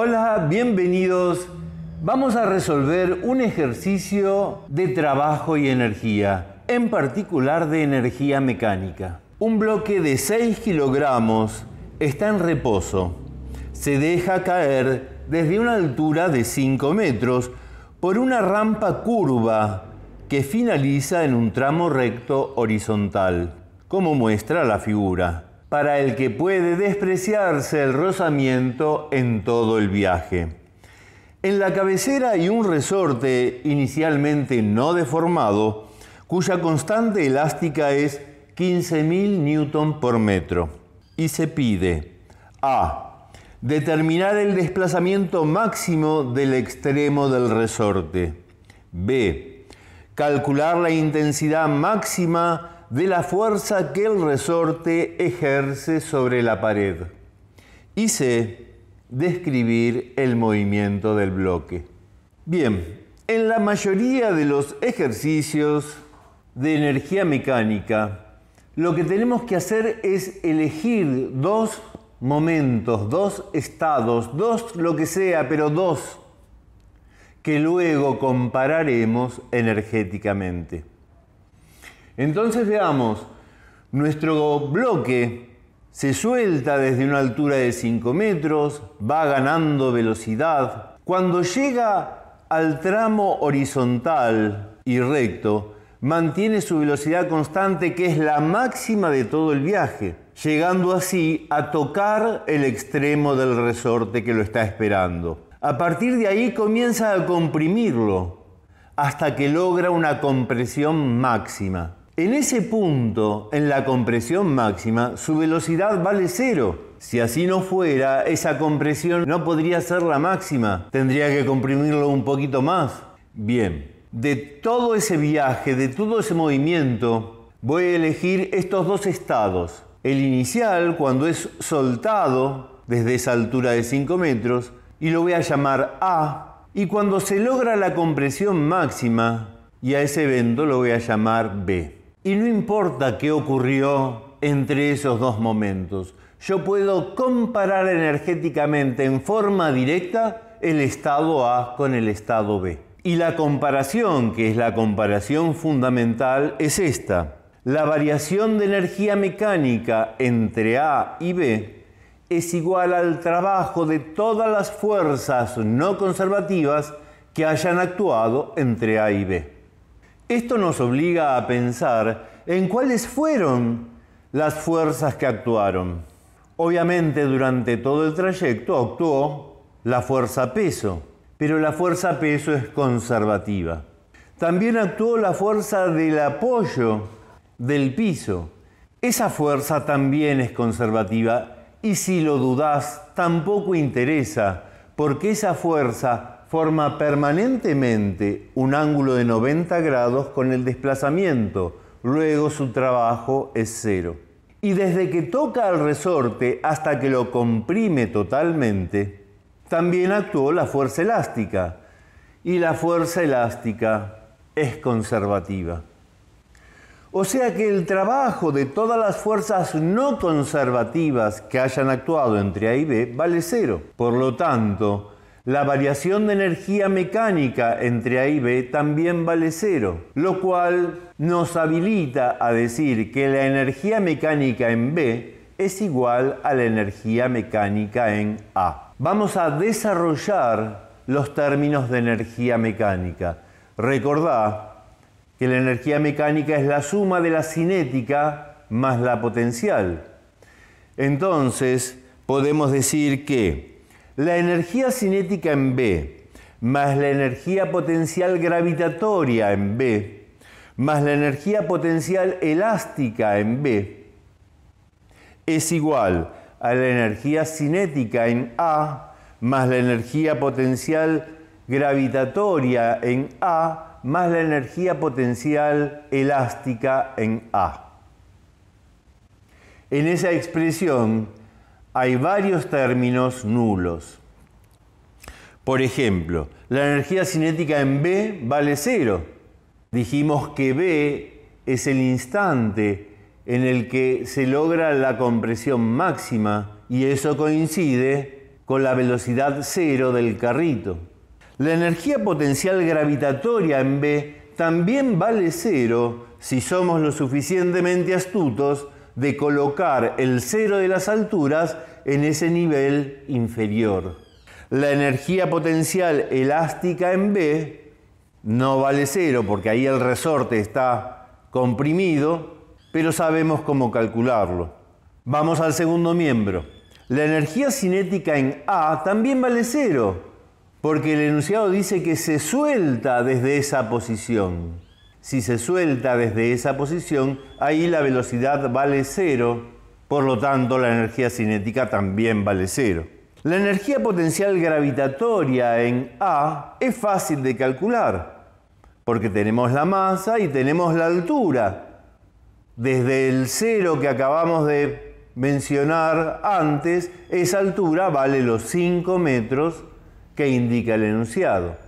Hola, bienvenidos. Vamos a resolver un ejercicio de trabajo y energía, en particular de energía mecánica. Un bloque de 6 kilogramos está en reposo. Se deja caer desde una altura de 5 metros por una rampa curva que finaliza en un tramo recto horizontal, como muestra la figura para el que puede despreciarse el rozamiento en todo el viaje. En la cabecera hay un resorte inicialmente no deformado, cuya constante elástica es 15.000 newton por metro. Y se pide a. Determinar el desplazamiento máximo del extremo del resorte. b. Calcular la intensidad máxima de la fuerza que el resorte ejerce sobre la pared y sé describir el movimiento del bloque. Bien, en la mayoría de los ejercicios de energía mecánica, lo que tenemos que hacer es elegir dos momentos, dos estados, dos lo que sea, pero dos, que luego compararemos energéticamente. Entonces veamos, nuestro bloque se suelta desde una altura de 5 metros, va ganando velocidad. Cuando llega al tramo horizontal y recto, mantiene su velocidad constante que es la máxima de todo el viaje, llegando así a tocar el extremo del resorte que lo está esperando. A partir de ahí comienza a comprimirlo hasta que logra una compresión máxima. En ese punto, en la compresión máxima, su velocidad vale cero. Si así no fuera, esa compresión no podría ser la máxima. Tendría que comprimirlo un poquito más. Bien, de todo ese viaje, de todo ese movimiento, voy a elegir estos dos estados. El inicial, cuando es soltado desde esa altura de 5 metros, y lo voy a llamar A. Y cuando se logra la compresión máxima, y a ese evento lo voy a llamar B. Y no importa qué ocurrió entre esos dos momentos, yo puedo comparar energéticamente en forma directa el estado A con el estado B. Y la comparación, que es la comparación fundamental, es esta. La variación de energía mecánica entre A y B es igual al trabajo de todas las fuerzas no conservativas que hayan actuado entre A y B. Esto nos obliga a pensar en cuáles fueron las fuerzas que actuaron. Obviamente durante todo el trayecto actuó la fuerza peso, pero la fuerza peso es conservativa. También actuó la fuerza del apoyo del piso. Esa fuerza también es conservativa y si lo dudás tampoco interesa, porque esa fuerza forma permanentemente un ángulo de 90 grados con el desplazamiento, luego su trabajo es cero. Y desde que toca al resorte hasta que lo comprime totalmente, también actuó la fuerza elástica. Y la fuerza elástica es conservativa. O sea que el trabajo de todas las fuerzas no conservativas que hayan actuado entre A y B vale cero. Por lo tanto, la variación de energía mecánica entre A y B también vale cero, lo cual nos habilita a decir que la energía mecánica en B es igual a la energía mecánica en A. Vamos a desarrollar los términos de energía mecánica. Recordá que la energía mecánica es la suma de la cinética más la potencial. Entonces, podemos decir que la energía cinética en B más la energía potencial gravitatoria en B más la energía potencial elástica en B es igual a la energía cinética en A más la energía potencial gravitatoria en A más la energía potencial elástica en A. En esa expresión hay varios términos nulos. Por ejemplo, la energía cinética en B vale cero. Dijimos que B es el instante en el que se logra la compresión máxima y eso coincide con la velocidad cero del carrito. La energía potencial gravitatoria en B también vale cero si somos lo suficientemente astutos de colocar el cero de las alturas en ese nivel inferior. La energía potencial elástica en B no vale cero porque ahí el resorte está comprimido, pero sabemos cómo calcularlo. Vamos al segundo miembro. La energía cinética en A también vale cero, porque el enunciado dice que se suelta desde esa posición. Si se suelta desde esa posición, ahí la velocidad vale cero, por lo tanto la energía cinética también vale cero. La energía potencial gravitatoria en A es fácil de calcular, porque tenemos la masa y tenemos la altura. Desde el cero que acabamos de mencionar antes, esa altura vale los 5 metros que indica el enunciado.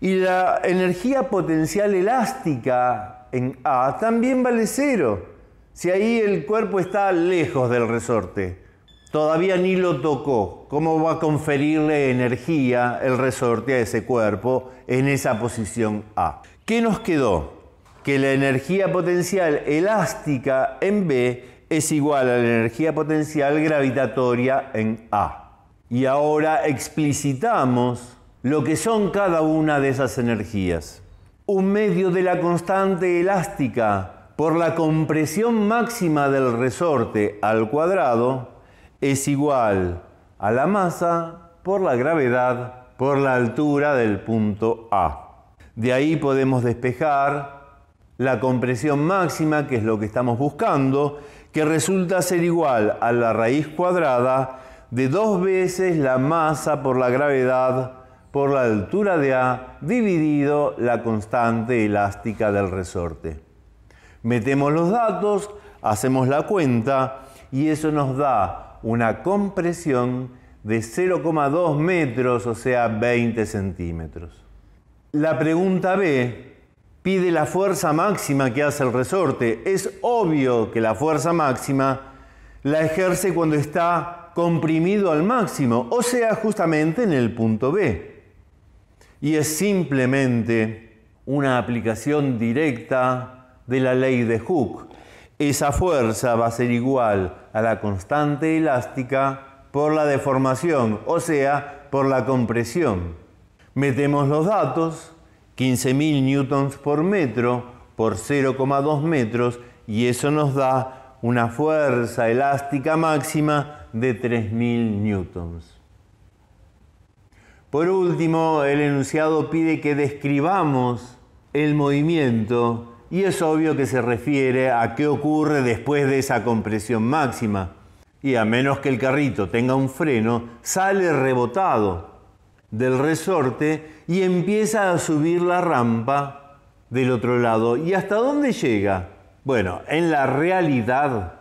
Y la energía potencial elástica en A también vale cero. Si ahí el cuerpo está lejos del resorte, todavía ni lo tocó, ¿cómo va a conferirle energía el resorte a ese cuerpo en esa posición A? ¿Qué nos quedó? Que la energía potencial elástica en B es igual a la energía potencial gravitatoria en A. Y ahora explicitamos lo que son cada una de esas energías. Un medio de la constante elástica por la compresión máxima del resorte al cuadrado es igual a la masa por la gravedad por la altura del punto A. De ahí podemos despejar la compresión máxima, que es lo que estamos buscando, que resulta ser igual a la raíz cuadrada de dos veces la masa por la gravedad por la altura de A dividido la constante elástica del resorte. Metemos los datos, hacemos la cuenta y eso nos da una compresión de 0,2 metros, o sea, 20 centímetros. La pregunta B pide la fuerza máxima que hace el resorte. Es obvio que la fuerza máxima la ejerce cuando está comprimido al máximo, o sea, justamente en el punto B y es simplemente una aplicación directa de la ley de Hooke. Esa fuerza va a ser igual a la constante elástica por la deformación, o sea, por la compresión. Metemos los datos, 15.000 newtons por metro por 0,2 metros y eso nos da una fuerza elástica máxima de 3.000 newtons. Por último, el enunciado pide que describamos el movimiento y es obvio que se refiere a qué ocurre después de esa compresión máxima. Y a menos que el carrito tenga un freno, sale rebotado del resorte y empieza a subir la rampa del otro lado. ¿Y hasta dónde llega? Bueno, en la realidad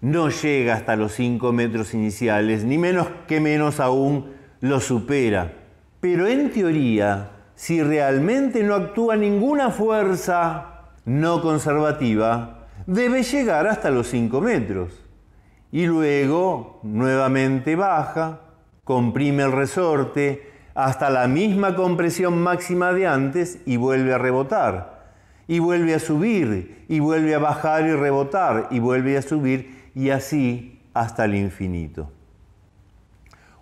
no llega hasta los 5 metros iniciales, ni menos que menos aún lo supera. Pero en teoría, si realmente no actúa ninguna fuerza no conservativa, debe llegar hasta los 5 metros. Y luego nuevamente baja, comprime el resorte hasta la misma compresión máxima de antes y vuelve a rebotar. Y vuelve a subir, y vuelve a bajar y rebotar, y vuelve a subir, y así hasta el infinito.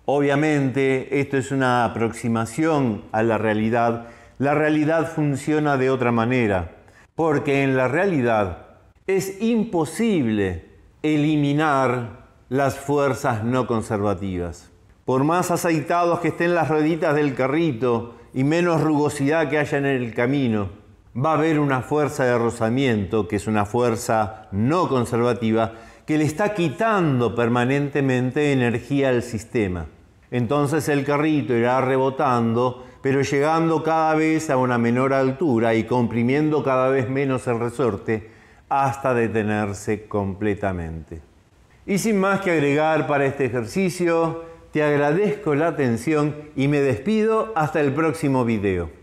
Obviamente, esto es una aproximación a la realidad. La realidad funciona de otra manera, porque en la realidad es imposible eliminar las fuerzas no conservativas. Por más aceitados que estén las rueditas del carrito y menos rugosidad que haya en el camino, va a haber una fuerza de rozamiento, que es una fuerza no conservativa, que le está quitando permanentemente energía al sistema. Entonces el carrito irá rebotando, pero llegando cada vez a una menor altura y comprimiendo cada vez menos el resorte hasta detenerse completamente. Y sin más que agregar para este ejercicio, te agradezco la atención y me despido hasta el próximo video.